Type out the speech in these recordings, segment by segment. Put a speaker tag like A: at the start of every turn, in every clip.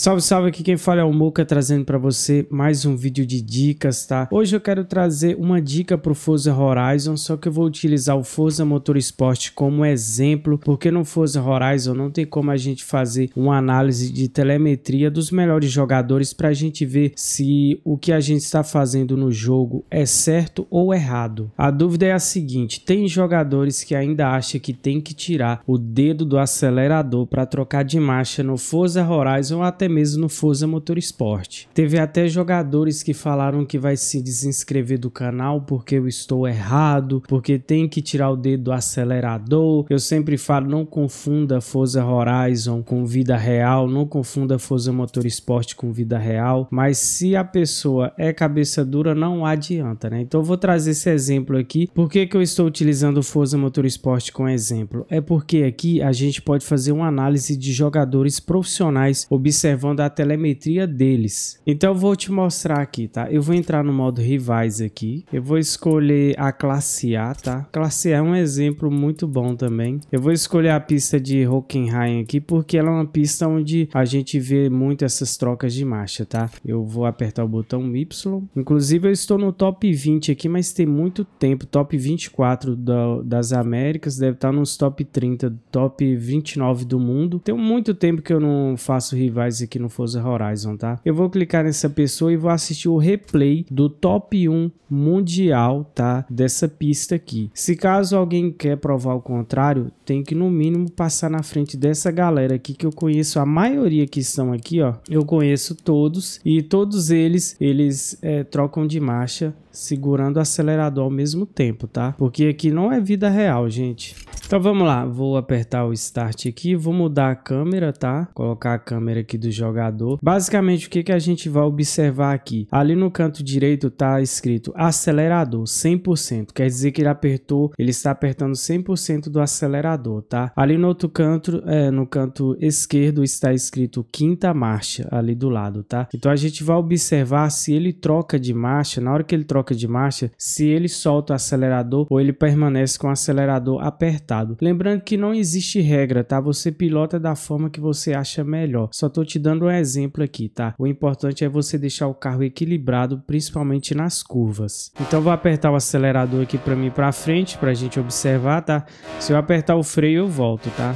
A: Salve, salve, aqui quem fala é o Muca, trazendo para você mais um vídeo de dicas, tá? Hoje eu quero trazer uma dica pro Forza Horizon, só que eu vou utilizar o Forza Motorsport como exemplo, porque no Forza Horizon não tem como a gente fazer uma análise de telemetria dos melhores jogadores para a gente ver se o que a gente está fazendo no jogo é certo ou errado. A dúvida é a seguinte, tem jogadores que ainda acham que tem que tirar o dedo do acelerador para trocar de marcha no Forza Horizon até mesmo no Forza Motorsport. Teve até jogadores que falaram que vai se desinscrever do canal porque eu estou errado, porque tem que tirar o dedo do acelerador. Eu sempre falo, não confunda Forza Horizon com vida real, não confunda Forza Motorsport com vida real, mas se a pessoa é cabeça dura, não adianta, né? Então eu vou trazer esse exemplo aqui. Por que, que eu estou utilizando o Forza Motorsport como exemplo? É porque aqui a gente pode fazer uma análise de jogadores profissionais observando observando a telemetria deles. Então eu vou te mostrar aqui, tá? Eu vou entrar no modo rivais aqui. Eu vou escolher a classe A, tá? Classe A é um exemplo muito bom também. Eu vou escolher a pista de Hockenheim aqui porque ela é uma pista onde a gente vê muito essas trocas de marcha, tá? Eu vou apertar o botão Y. Inclusive eu estou no top 20 aqui, mas tem muito tempo. Top 24 das Américas, deve estar nos top 30, top 29 do mundo. Tem muito tempo que eu não faço rivais que aqui no Forza Horizon, tá? Eu vou clicar nessa pessoa e vou assistir o replay do top 1 mundial, tá? Dessa pista aqui. Se caso alguém quer provar o contrário, tem que, no mínimo, passar na frente dessa galera aqui que eu conheço. A maioria que estão aqui, ó, eu conheço todos. E todos eles, eles é, trocam de marcha segurando o acelerador ao mesmo tempo, tá? Porque aqui não é vida real, gente. Então vamos lá, vou apertar o Start aqui, vou mudar a câmera, tá? Colocar a câmera aqui do jogador. Basicamente, o que, que a gente vai observar aqui? Ali no canto direito tá escrito acelerador, 100%. Quer dizer que ele apertou, ele está apertando 100% do acelerador computador, tá? Ali no outro canto, é, no canto esquerdo, está escrito quinta marcha ali do lado, tá? Então a gente vai observar se ele troca de marcha, na hora que ele troca de marcha, se ele solta o acelerador ou ele permanece com o acelerador apertado. Lembrando que não existe regra, tá? Você pilota da forma que você acha melhor. Só tô te dando um exemplo aqui, tá? O importante é você deixar o carro equilibrado, principalmente nas curvas. Então vou apertar o acelerador aqui para mim para frente, para a gente observar, tá? Se eu apertar o freio eu volto, tá?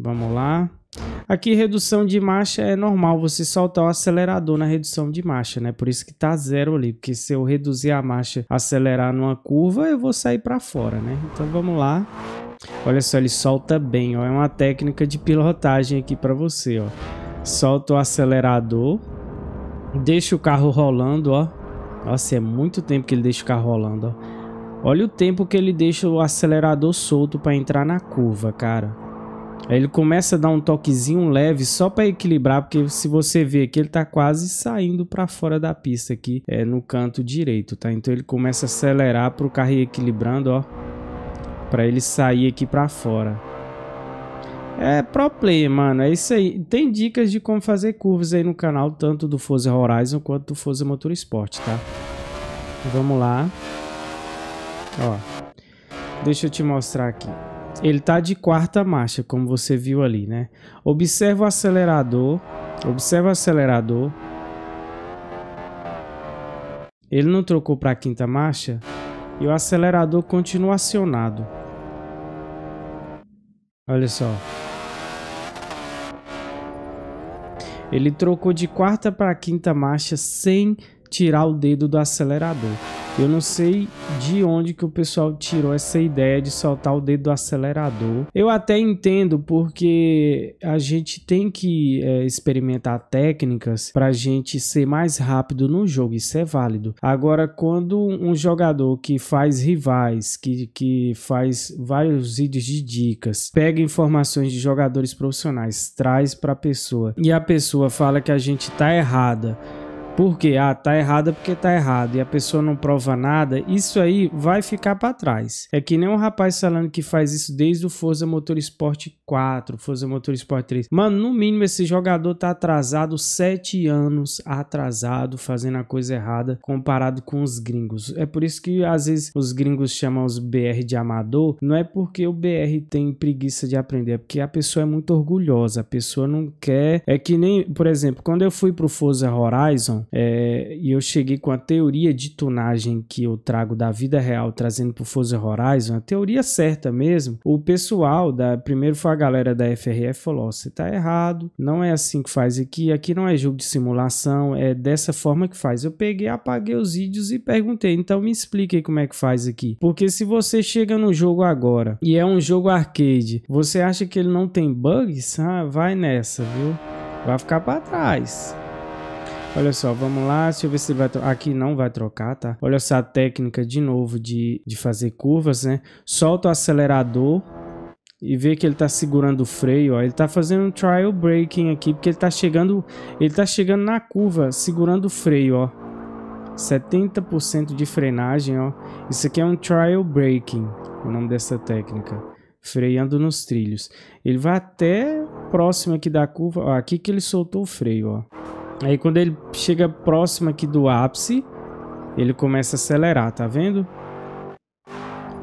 A: Vamos lá. Aqui redução de marcha é normal você soltar o acelerador na redução de marcha, né? Por isso que tá zero ali, porque se eu reduzir a marcha, acelerar numa curva, eu vou sair para fora, né? Então vamos lá. Olha só, ele solta bem, ó. É uma técnica de pilotagem aqui para você, ó. Solta o acelerador, deixa o carro rolando, ó. Nossa, é muito tempo que ele deixa o carro rolando, ó. Olha o tempo que ele deixa o acelerador solto para entrar na curva, cara. Aí ele começa a dar um toquezinho leve só para equilibrar, porque se você ver aqui, ele tá quase saindo para fora da pista aqui, é no canto direito, tá? Então ele começa a acelerar para o carro ir equilibrando, ó, para ele sair aqui para fora. É pro play, mano, é isso aí. Tem dicas de como fazer curvas aí no canal, tanto do Forza Horizon quanto do Forza Motorsport, tá? Vamos lá. Ó. Deixa eu te mostrar aqui. Ele tá de quarta marcha, como você viu ali, né? Observa o acelerador. Observa o acelerador. Ele não trocou para quinta marcha e o acelerador continua acionado. Olha só. Ele trocou de quarta para quinta marcha sem tirar o dedo do acelerador. Eu não sei de onde que o pessoal tirou essa ideia de soltar o dedo do acelerador. Eu até entendo porque a gente tem que é, experimentar técnicas para a gente ser mais rápido no jogo, isso é válido. Agora, quando um jogador que faz rivais, que, que faz vários vídeos de dicas, pega informações de jogadores profissionais, traz para a pessoa e a pessoa fala que a gente tá errada porque ah, tá errada porque tá errado e a pessoa não prova nada, isso aí vai ficar para trás. É que nem um rapaz falando que faz isso desde o Forza Motorsport 4, Forza Motorsport 3. Mano, no mínimo esse jogador tá atrasado 7 anos atrasado, fazendo a coisa errada comparado com os gringos. É por isso que às vezes os gringos chamam os BR de amador, não é porque o BR tem preguiça de aprender, é porque a pessoa é muito orgulhosa, a pessoa não quer. É que nem, por exemplo, quando eu fui pro Forza Horizon é, e eu cheguei com a teoria de tunagem que eu trago da vida real, trazendo para o Forza Horizon, a teoria certa mesmo. O pessoal da. Primeiro foi a galera da FRF falou: você tá errado, não é assim que faz aqui, aqui não é jogo de simulação, é dessa forma que faz. Eu peguei, apaguei os vídeos e perguntei, então me explique como é que faz aqui. Porque se você chega no jogo agora e é um jogo arcade, você acha que ele não tem bugs? Ah, vai nessa, viu? Vai ficar para trás. Olha só, vamos lá, deixa eu ver se vai aqui não vai trocar, tá? Olha essa técnica de novo de, de fazer curvas, né? Solta o acelerador e vê que ele tá segurando o freio, ó. Ele tá fazendo um trial braking aqui, porque ele tá chegando, ele tá chegando na curva segurando o freio, ó. 70% de frenagem, ó. Isso aqui é um trial braking, o nome dessa técnica. Freando nos trilhos. Ele vai até próximo aqui da curva, ó, aqui que ele soltou o freio, ó. Aí quando ele chega próximo aqui do ápice, ele começa a acelerar, tá vendo?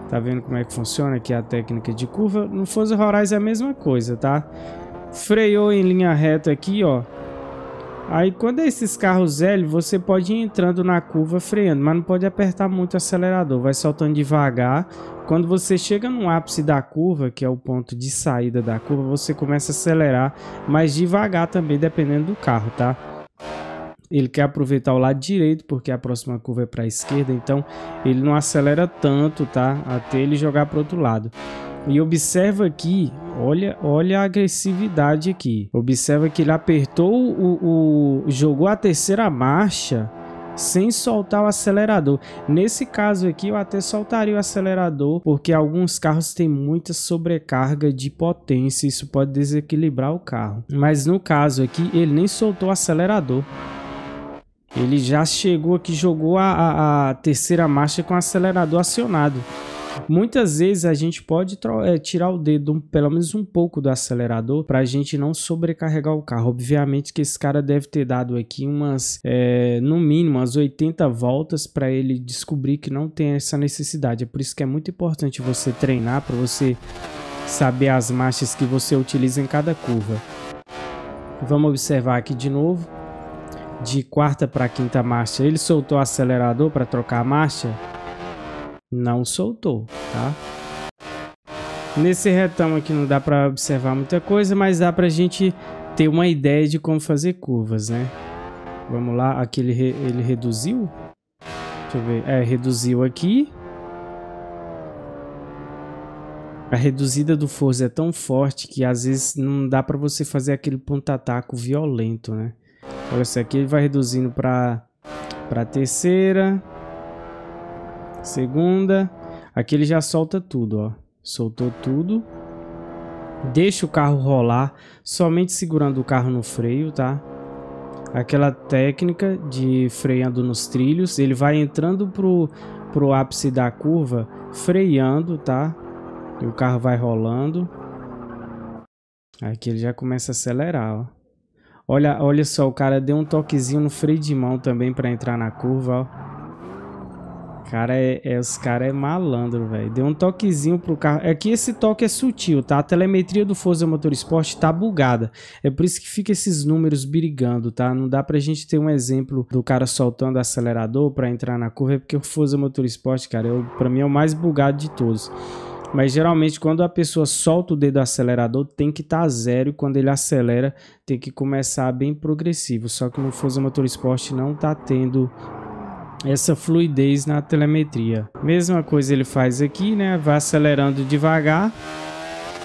A: Tá vendo como é que funciona aqui a técnica de curva? No Forza Horizon é a mesma coisa, tá? Freou em linha reta aqui, ó. Aí quando é esses carros L, você pode ir entrando na curva freando, mas não pode apertar muito o acelerador, vai soltando devagar. Quando você chega no ápice da curva, que é o ponto de saída da curva, você começa a acelerar, mas devagar também, dependendo do carro, tá? Ele quer aproveitar o lado direito, porque a próxima curva é para a esquerda, então ele não acelera tanto, tá? Até ele jogar para outro lado. E observa aqui, olha, olha a agressividade aqui. Observa que ele apertou o, o jogou a terceira marcha sem soltar o acelerador. Nesse caso aqui, eu até soltaria o acelerador, porque alguns carros têm muita sobrecarga de potência, isso pode desequilibrar o carro. Mas no caso aqui, ele nem soltou o acelerador. Ele já chegou aqui, jogou a, a, a terceira marcha com o acelerador acionado. Muitas vezes a gente pode é, tirar o dedo, um, pelo menos um pouco do acelerador, para a gente não sobrecarregar o carro. Obviamente que esse cara deve ter dado aqui umas, é, no mínimo, umas 80 voltas para ele descobrir que não tem essa necessidade. É por isso que é muito importante você treinar para você saber as marchas que você utiliza em cada curva. Vamos observar aqui de novo de quarta para quinta marcha, ele soltou o acelerador para trocar a marcha? Não soltou, tá? Nesse retão aqui não dá para observar muita coisa, mas dá para a gente ter uma ideia de como fazer curvas, né? Vamos lá, aqui ele, re, ele reduziu? Deixa eu ver, é, reduziu aqui. A reduzida do Forza é tão forte que às vezes não dá para você fazer aquele ponta-ataco violento, né? Olha isso aqui, ele vai reduzindo para para terceira, segunda. Aqui ele já solta tudo, ó. Soltou tudo. Deixa o carro rolar, somente segurando o carro no freio, tá? Aquela técnica de freando nos trilhos, ele vai entrando pro pro ápice da curva, freando, tá? E o carro vai rolando. Aqui ele já começa a acelerar, ó. Olha, olha só, o cara deu um toquezinho no freio de mão também para entrar na curva, ó. Cara, é, é os caras é malandro, velho. Deu um toquezinho pro carro. É que esse toque é sutil, tá? A telemetria do Forza Motorsport tá bugada. É por isso que fica esses números brigando, tá? Não dá pra gente ter um exemplo do cara soltando o acelerador para entrar na curva, é porque o Forza Motorsport, cara, é o, pra mim é o mais bugado de todos. Mas geralmente quando a pessoa solta o dedo acelerador, tem que estar tá zero e quando ele acelera, tem que começar bem progressivo. Só que no Forza Motorsport não está tendo essa fluidez na telemetria. Mesma coisa ele faz aqui, né? Vai acelerando devagar.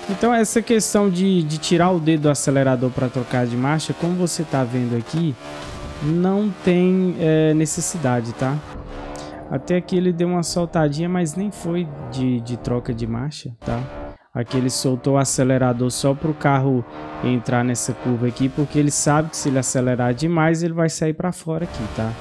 A: Então essa questão de, de tirar o dedo do acelerador para trocar de marcha, como você está vendo aqui, não tem é, necessidade, tá? Até que ele deu uma soltadinha, mas nem foi de, de troca de marcha, tá? Aqui ele soltou o acelerador só para o carro entrar nessa curva aqui, porque ele sabe que se ele acelerar demais, ele vai sair para fora aqui, tá?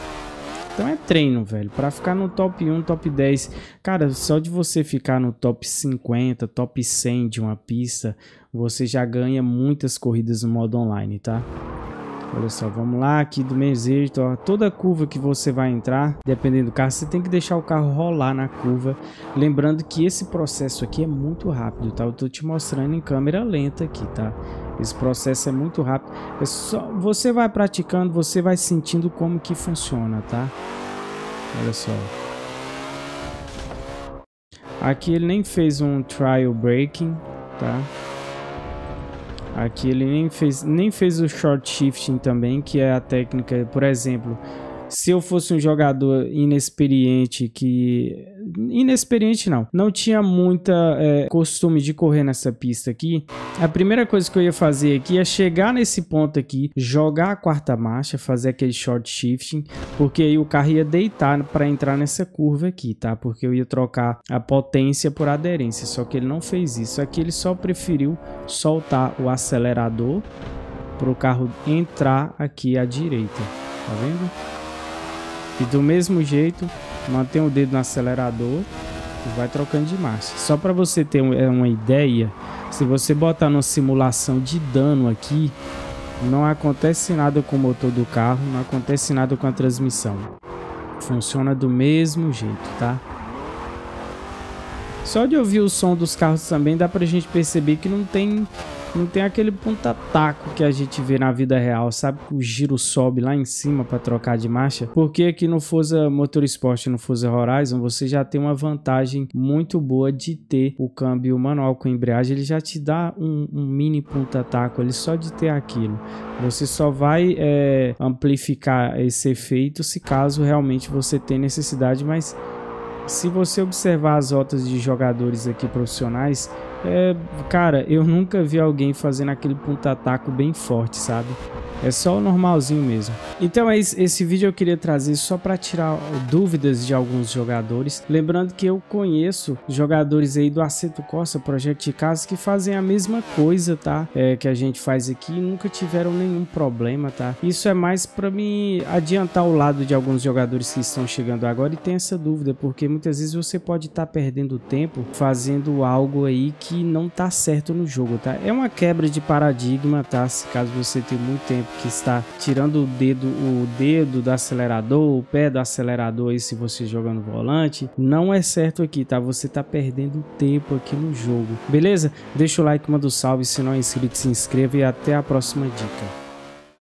A: Então é treino, velho. Para ficar no top 1, top 10, cara, só de você ficar no top 50, top 100 de uma pista, você já ganha muitas corridas no modo online, tá? Olha só, vamos lá aqui do meu exército, ó, toda curva que você vai entrar, dependendo do carro, você tem que deixar o carro rolar na curva. Lembrando que esse processo aqui é muito rápido, tá? Eu tô te mostrando em câmera lenta aqui, tá? Esse processo é muito rápido. É só você vai praticando, você vai sentindo como que funciona, tá? Olha só. Aqui ele nem fez um trial braking, tá? Aqui ele nem fez, nem fez o short shifting também, que é a técnica, por exemplo, se eu fosse um jogador inexperiente que inexperiente não, não tinha muita é, costume de correr nessa pista aqui, a primeira coisa que eu ia fazer aqui é chegar nesse ponto aqui, jogar a quarta marcha, fazer aquele short shifting, porque aí o carro ia deitar para entrar nessa curva aqui, tá? Porque eu ia trocar a potência por aderência, só que ele não fez isso. Aqui ele só preferiu soltar o acelerador para o carro entrar aqui à direita, tá vendo? E do mesmo jeito, mantém o dedo no acelerador e vai trocando de marcha. Só para você ter é, uma ideia, se você botar numa simulação de dano aqui, não acontece nada com o motor do carro, não acontece nada com a transmissão. Funciona do mesmo jeito, tá? Só de ouvir o som dos carros também dá pra gente perceber que não tem não tem aquele ponta-taco que a gente vê na vida real, sabe? Que o giro sobe lá em cima para trocar de marcha. Porque aqui no Forza Motorsport e no Forza Horizon, você já tem uma vantagem muito boa de ter o câmbio manual com embreagem. Ele já te dá um, um mini ponta-taco ali só de ter aquilo. Você só vai é, amplificar esse efeito se caso realmente você tem necessidade, mas... Se você observar as rotas de jogadores aqui profissionais, é, cara, eu nunca vi alguém fazendo aquele punta-taco bem forte, sabe? É só o normalzinho mesmo. Então é isso, esse vídeo eu queria trazer só para tirar dúvidas de alguns jogadores. Lembrando que eu conheço jogadores aí do Aceto Costa, Projeto de Casa, que fazem a mesma coisa, tá? É, que a gente faz aqui e nunca tiveram nenhum problema, tá? Isso é mais para me adiantar o lado de alguns jogadores que estão chegando agora e tem essa dúvida, porque muitas vezes você pode estar tá perdendo tempo fazendo algo aí que que não tá certo no jogo, tá? É uma quebra de paradigma, tá? Se caso você tem muito tempo que está tirando o dedo, o dedo do acelerador, o pé do acelerador aí se você joga no volante, não é certo aqui, tá? Você tá perdendo tempo aqui no jogo, beleza? Deixa o like, manda um salve, se não é inscrito se inscreva e até a próxima dica.